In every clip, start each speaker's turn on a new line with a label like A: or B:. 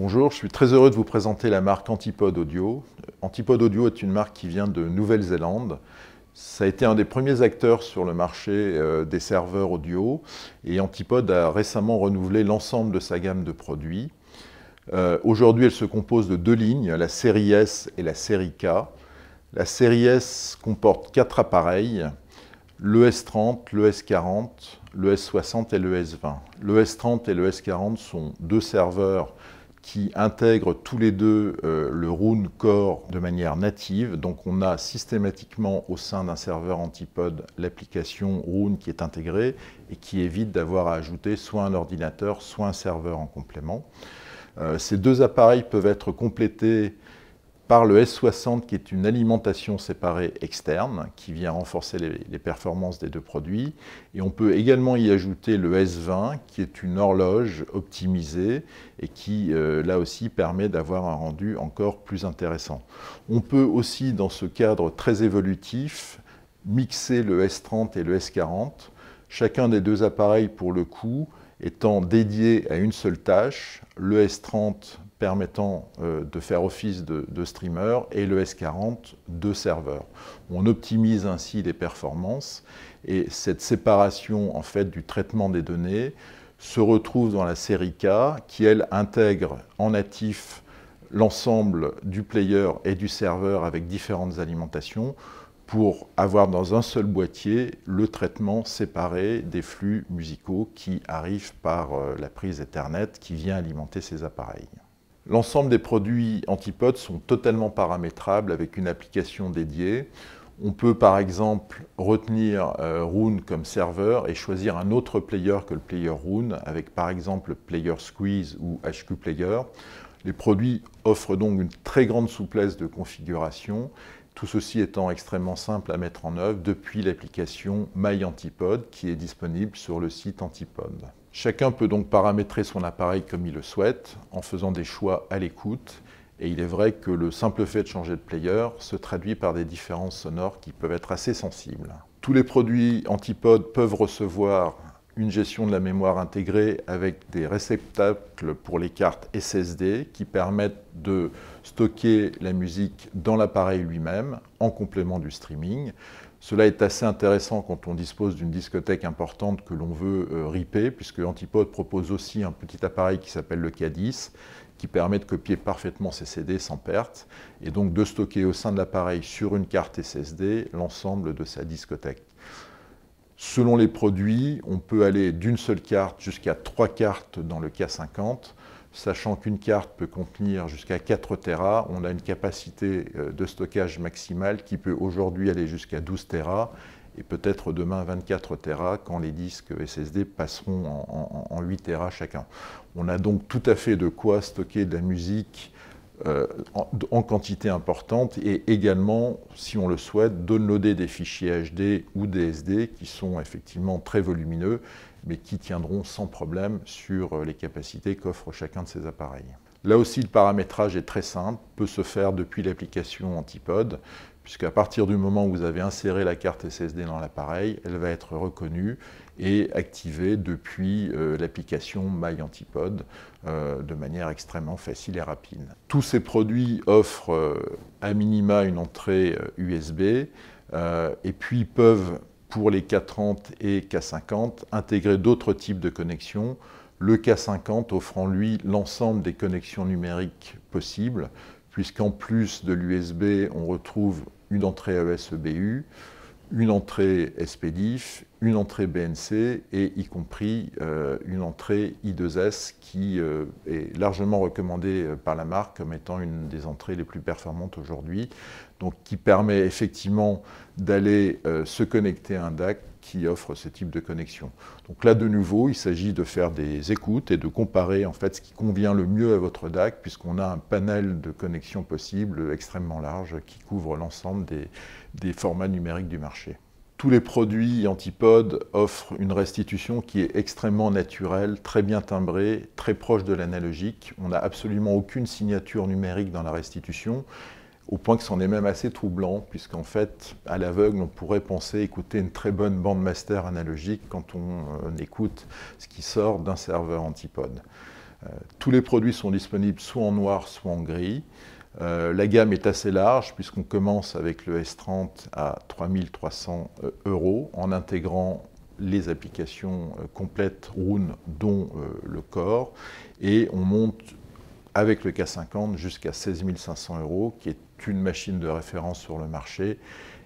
A: Bonjour, je suis très heureux de vous présenter la marque Antipode Audio. Antipode Audio est une marque qui vient de Nouvelle-Zélande. Ça a été un des premiers acteurs sur le marché euh, des serveurs audio et Antipode a récemment renouvelé l'ensemble de sa gamme de produits. Euh, aujourd'hui, elle se compose de deux lignes, la série S et la série K. La série S comporte quatre appareils, le S30, le S40, le S60 et le S20. Le S30 et le S40 sont deux serveurs qui intègrent tous les deux euh, le Rune Core de manière native. Donc on a systématiquement au sein d'un serveur antipode l'application Rune qui est intégrée et qui évite d'avoir à ajouter soit un ordinateur, soit un serveur en complément. Euh, ces deux appareils peuvent être complétés par le S60 qui est une alimentation séparée externe qui vient renforcer les, performances des deux produits. Et on peut également y ajouter le S20 qui est une horloge optimisée et qui euh, là aussi permet d'avoir un rendu encore plus intéressant. On peut aussi dans ce cadre très évolutif mixer le S30 et le S40, chacun des deux appareils pour le coup étant dédié à une seule tâche, le S30 permettant euh, de faire office de, streamer et le S40 de serveur. On optimise ainsi les performances et cette séparation en fait du traitement des données se retrouve dans la série K qui elle intègre en natif l'ensemble du player et du serveur avec différentes alimentations pour avoir dans un seul boîtier le traitement séparé des flux musicaux qui arrivent par euh, la prise Ethernet qui vient alimenter ces appareils. L'ensemble des produits Antipod sont totalement paramétrables avec une application dédiée. On peut par exemple retenir euh, Rune comme serveur et choisir un autre player que le player Rune avec par exemple Player Squeeze ou HQ Player. Les produits offrent donc une très grande souplesse de configuration, tout ceci étant extrêmement simple à mettre en œuvre depuis l'application My qui est disponible sur le site Antipod. Chacun peut donc paramétrer son appareil comme il le souhaite, en faisant des choix à l'écoute, et il est vrai que le simple fait de changer de player se traduit par des différences sonores qui peuvent être assez sensibles. Tous les produits antipodes peuvent recevoir une gestion de la mémoire intégrée avec des réceptacles pour les cartes SSD qui permettent de stocker la musique dans l'appareil lui-même en complément du streaming. Cela est assez intéressant quand on dispose d'une discothèque importante que l'on veut euh, ripper, puisque Antipode propose aussi un petit appareil qui s'appelle le K10, qui permet de copier parfaitement ses CD sans perte, et donc de stocker au sein de l'appareil sur une carte SSD l'ensemble de sa discothèque. Selon les produits, on peut aller d'une seule carte jusqu'à trois cartes dans le cas 50 sachant qu'une carte peut contenir jusqu'à 4 Tera, on a une capacité euh, de stockage maximale qui peut aujourd'hui aller jusqu'à 12 Tera et peut-être demain 24 Tera quand les disques SSD passeront en, 8 Tera chacun. On a donc tout à fait de quoi stocker de la musique euh, en, quantité importante et également, si on le souhaite, downloader des fichiers HD ou DSD qui sont effectivement très volumineux, mais qui tiendront sans problème sur euh, les capacités qu'offre chacun de ces appareils. Là aussi, le paramétrage est très simple, peut se faire depuis l'application Antipode, puisqu'à partir du moment où vous avez inséré la carte SSD dans l'appareil, elle va être reconnue et activée depuis euh, l'application My euh, de manière extrêmement facile et rapide. Tous ces produits offrent euh, à minima une entrée USB et puis peuvent pour les K30 et K50 intégrer d'autres types de connexions, le K50 offrant lui l'ensemble des connexions numériques possibles puisqu'en plus de l'USB, on retrouve une entrée aes une entrée SPDIF une entrée BNC et y compris euh, une entrée I2S qui euh, est largement recommandée euh, par la marque comme étant une des entrées les plus performantes aujourd'hui, donc qui permet effectivement d'aller se connecter à un DAC qui offre ce type de connexion. Donc là, de nouveau, il s'agit de faire des écoutes et de comparer en fait ce qui convient le mieux à votre DAC, puisqu'on a un panel de connexions possibles extrêmement large qui couvre l'ensemble des formats numériques du marché tous les produits antipodes offrent une restitution qui est extrêmement naturelle, très bien timbrée, très proche de l'analogique. On n'a absolument aucune signature numérique dans la restitution, au point que c'en est même assez troublant, puisqu'en fait, à l'aveugle, on pourrait penser écouter une très bonne bande master analogique quand on, euh, écoute ce qui sort d'un serveur antipode. Euh, tous les produits sont disponibles soit en noir, soit en gris. Euh, la gamme est assez large puisqu'on commence avec le S30 à 3300 euh, euros en intégrant les applications euh, complètes Rune, dont le Core et on monte avec le K50 jusqu'à 16 500 euros, qui est une machine de référence sur le marché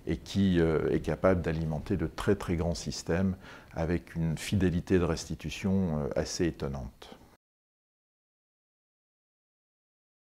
A: et qui est capable d'alimenter de très très grands systèmes avec une fidélité de restitution assez étonnante.